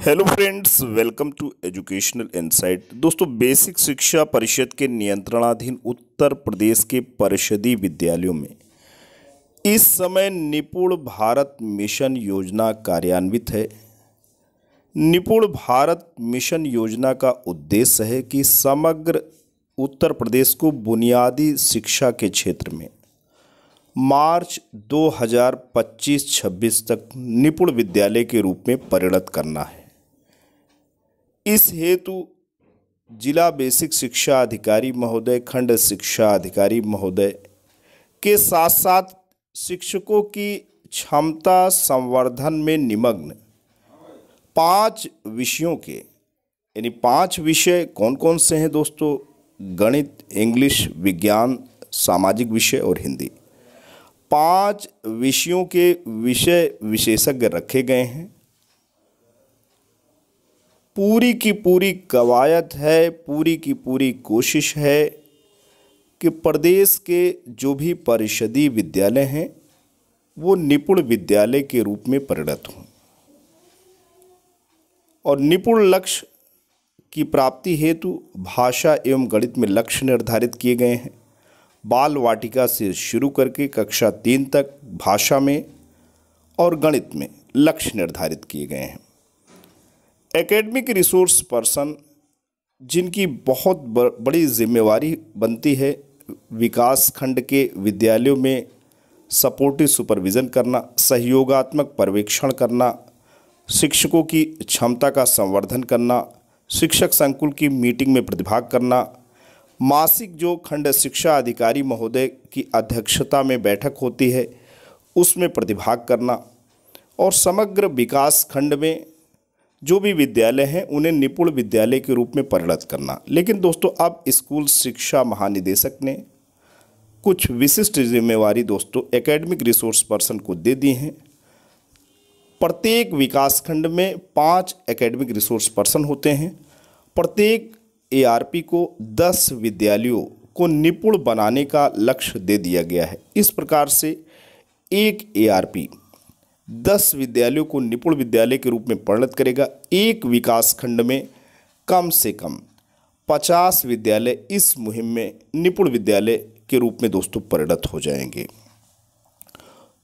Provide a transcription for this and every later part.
hello friends welcome to educational insight दोस्तों basic Shiksha Parishad के नियंत्रणाधीन उत्तर प्रदेश के परिषदीय विद्यालयों में इस समय निपुण भारत मिशन योजना कार्यान्वित है निपुण भारत मिशन योजना का उद्देश्य है कि समग्र उत्तर प्रदेश को बुनियादी शिक्षा के क्षेत्र में मार्च 2025-26 तक निपुण विद्यालय के रूप में परिणत करना है इस हेतु जिला बेसिक शिक्षा अधिकारी महोदय खंड शिक्षा अधिकारी महोदय के साथ साथ शिक्षकों की क्षमता संवर्धन में निमग्न पांच विषयों के यानी पांच विषय कौन कौन से हैं दोस्तों गणित इंग्लिश विज्ञान सामाजिक विषय और हिंदी पांच विषयों के विषय विशेषज्ञ रखे गए हैं पूरी की पूरी कवायद है पूरी की पूरी कोशिश है कि प्रदेश के जो भी परिषदीय विद्यालय हैं वो निपुण विद्यालय के रूप में परिणत हों और निपुण लक्ष्य की प्राप्ति हेतु भाषा एवं गणित में लक्ष्य निर्धारित किए गए हैं बाल वाटिका से शुरू करके कक्षा तीन तक भाषा में और गणित में लक्ष्य निर्धारित किए गए हैं एकेडमिक रिसोर्स पर्सन जिनकी बहुत बड़ी जिम्मेवारी बनती है विकास खंड के विद्यालयों में सपोर्टिव सुपरविज़न करना सहयोगात्मक पर्यवेक्षण करना शिक्षकों की क्षमता का संवर्धन करना शिक्षक संकुल की मीटिंग में प्रतिभाग करना मासिक जो खंड शिक्षा अधिकारी महोदय की अध्यक्षता में बैठक होती है उसमें प्रतिभाग करना और समग्र विकास खंड में जो भी विद्यालय हैं उन्हें निपुण विद्यालय के रूप में परिणत करना लेकिन दोस्तों अब स्कूल शिक्षा महानिदेशक ने कुछ विशिष्ट जिम्मेवारी दोस्तों एकेडमिक रिसोर्स पर्सन को दे दी हैं प्रत्येक विकासखंड में पाँच एकेडमिक रिसोर्स पर्सन होते हैं प्रत्येक एआरपी को दस विद्यालयों को निपुण बनाने का लक्ष्य दे दिया गया है इस प्रकार से एक एआरपी दस विद्यालयों को निपुण विद्यालय के रूप में परिणत करेगा एक विकास खंड में कम से कम पचास विद्यालय इस मुहिम में निपुण विद्यालय के रूप में दोस्तों परिणत हो जाएंगे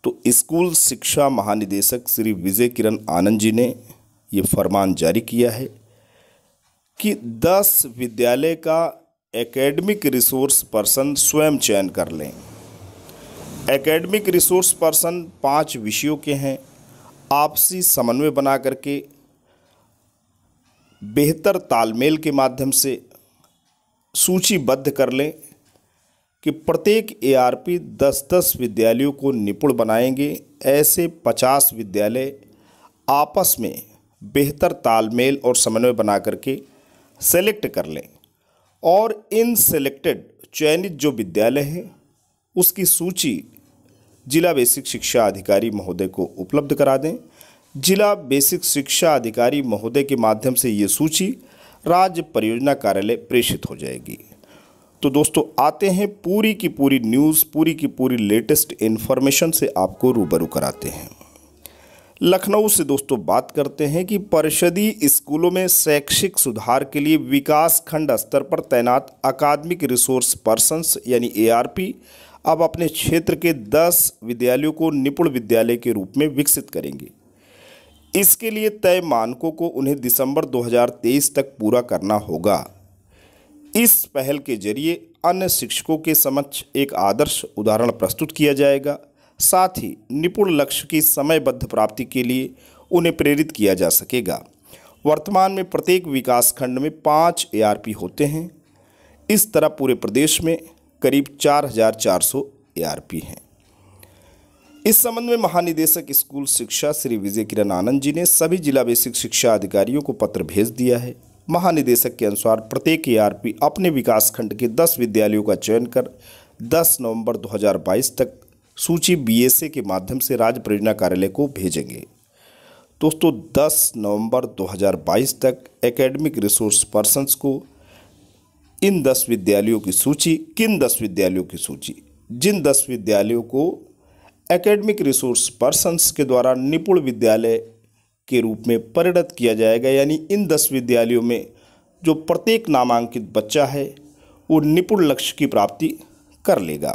तो स्कूल शिक्षा महानिदेशक श्री विजय किरण आनंद जी ने ये फरमान जारी किया है कि दस विद्यालय का एकेडमिक रिसोर्स पर्सन स्वयं चयन कर लें एकेडमिक रिसोर्स पर्सन पांच विषयों के हैं आपसी समन्वय बना करके बेहतर तालमेल के माध्यम से सूचीबद्ध कर लें कि प्रत्येक एआरपी 10-10 विद्यालयों को निपुण बनाएंगे ऐसे 50 विद्यालय आपस में बेहतर तालमेल और समन्वय बना करके सेलेक्ट कर लें और इन सेलेक्टेड चयनित जो विद्यालय हैं उसकी सूची जिला बेसिक शिक्षा अधिकारी महोदय को उपलब्ध करा दें जिला बेसिक शिक्षा अधिकारी महोदय के माध्यम से ये सूची राज्य परियोजना कार्यालय प्रेषित हो जाएगी तो दोस्तों आते हैं पूरी की पूरी न्यूज़ पूरी की पूरी लेटेस्ट इन्फॉर्मेशन से आपको रूबरू कराते हैं लखनऊ से दोस्तों बात करते हैं कि परिषदी स्कूलों में शैक्षिक सुधार के लिए विकास खंड स्तर पर तैनात अकादमिक रिसोर्स पर्सनस यानी एआरपी अब अपने क्षेत्र के 10 विद्यालयों को निपुण विद्यालय के रूप में विकसित करेंगे इसके लिए तय मानकों को उन्हें दिसंबर 2023 तक पूरा करना होगा इस पहल के जरिए अन्य शिक्षकों के समक्ष एक आदर्श उदाहरण प्रस्तुत किया जाएगा साथ ही निपुण लक्ष्य की समयबद्ध प्राप्ति के लिए उन्हें प्रेरित किया जा सकेगा वर्तमान में प्रत्येक विकास खंड में पाँच ए होते हैं इस तरह पूरे प्रदेश में करीब 4,400 एआरपी हैं इस संबंध में महानिदेशक स्कूल शिक्षा श्री विजय किरण आनंद जी ने सभी जिला बेसिक शिक्षा अधिकारियों को पत्र भेज दिया है महानिदेशक के अनुसार प्रत्येक एआरपी अपने विकासखंड के 10 विद्यालयों का चयन कर 10 नवंबर 2022 तक सूची बीएसए के माध्यम से राज्य परियोजना कार्यालय को भेजेंगे दोस्तों दस नवंबर बाईस तक एकेडमिक रिसोर्स पर्सनस को इन दस विद्यालयों की सूची किन दस विद्यालयों की सूची जिन दस विद्यालयों को एकेडमिक रिसोर्स पर्सनस के द्वारा निपुण विद्यालय के रूप में परिणत किया जाएगा यानी इन दस विद्यालयों में जो प्रत्येक नामांकित बच्चा है वो निपुण लक्ष्य की प्राप्ति कर लेगा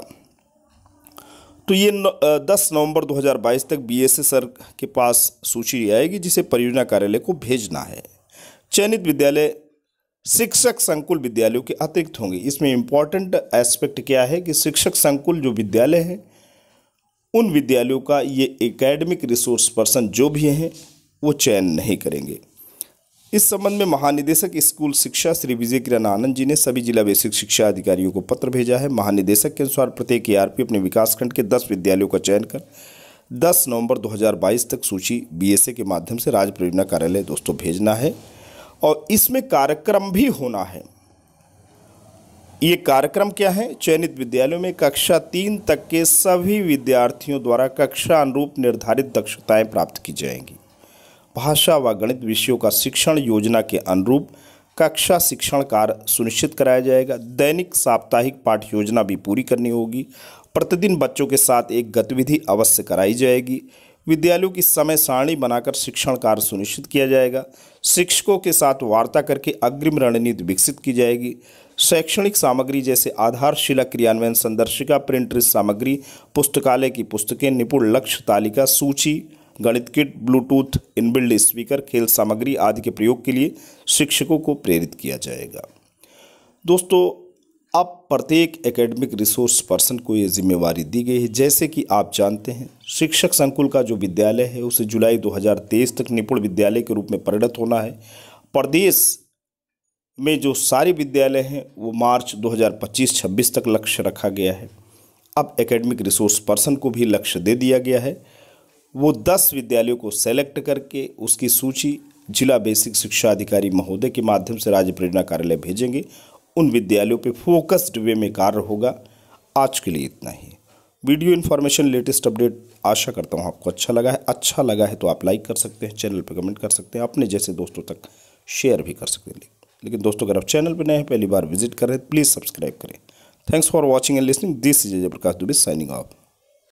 तो ये न, दस नवंबर 2022 तक बीएसए सर के पास सूची आएगी जिसे परियोजना कार्यालय को भेजना है चयनित विद्यालय शिक्षक संकुल विद्यालयों के अतिरिक्त होंगे इसमें इम्पॉर्टेंट एस्पेक्ट क्या है कि शिक्षक संकुल जो विद्यालय हैं उन विद्यालयों का ये एकेडमिक रिसोर्स पर्सन जो भी हैं वो चयन नहीं करेंगे इस संबंध में महानिदेशक स्कूल शिक्षा श्री विजय किरण आनंद जी ने सभी जिला बेसिक शिक्षा अधिकारियों को पत्र भेजा है महानिदेशक के अनुसार प्रत्येक ईआरपी अपने विकासखंड के दस विद्यालयों का चयन कर 10 नवंबर 2022 तक सूची बीएसए के माध्यम से राज्य परियोजना कार्यालय दोस्तों भेजना है और इसमें कार्यक्रम भी होना है ये कार्यक्रम क्या है चयनित विद्यालयों में कक्षा तीन तक के सभी विद्यार्थियों द्वारा कक्षा अनुरूप निर्धारित दक्षताएं प्राप्त की जाएंगी भाषा व गणित विषयों का शिक्षण योजना के अनुरूप कक्षा शिक्षण कार्य सुनिश्चित कराया जाएगा दैनिक साप्ताहिक पाठ योजना भी पूरी करनी होगी प्रतिदिन बच्चों के साथ एक गतिविधि अवश्य कराई जाएगी विद्यालयों की समय सारणी बनाकर शिक्षण कार्य सुनिश्चित किया जाएगा शिक्षकों के साथ वार्ता करके अग्रिम रणनीति विकसित की जाएगी शैक्षणिक सामग्री जैसे आधारशिला क्रियान्वयन संदर्शिका प्रिंटिस सामग्री पुस्तकालय की पुस्तकें निपुण लक्ष्य तालिका सूची गणित किट ब्लूटूथ इनबिल्ड स्पीकर खेल सामग्री आदि के प्रयोग के लिए शिक्षकों को प्रेरित किया जाएगा दोस्तों अब प्रत्येक एकेडमिक रिसोर्स पर्सन को ये जिम्मेवारी दी गई है जैसे कि आप जानते हैं शिक्षक संकुल का जो विद्यालय है उसे जुलाई 2023 तक निपुण विद्यालय के रूप में परिणत होना है प्रदेश में जो सारे विद्यालय हैं वो मार्च 2025-26 तक लक्ष्य रखा गया है अब एकेडमिक रिसोर्स पर्सन को भी लक्ष्य दे दिया गया है वो दस विद्यालयों को सेलेक्ट करके उसकी सूची जिला बेसिक शिक्षा अधिकारी महोदय के माध्यम से राज्य प्रेरणा कार्यालय भेजेंगे उन विद्यालयों पे फोकस्ड वे में कार्य होगा आज के लिए इतना ही वीडियो इन्फॉर्मेशन लेटेस्ट अपडेट आशा करता हूँ आपको अच्छा लगा है अच्छा लगा है तो आप लाइक कर सकते हैं चैनल पर कमेंट कर सकते हैं अपने जैसे दोस्तों तक शेयर भी कर सकते हैं लेकिन दोस्तों अगर आप चैनल पर नए हैं पहली बार विजिट करें प्लीज़ सब्सक्राइब करें thanks for watching and listening this is Jayprakash Dubey signing of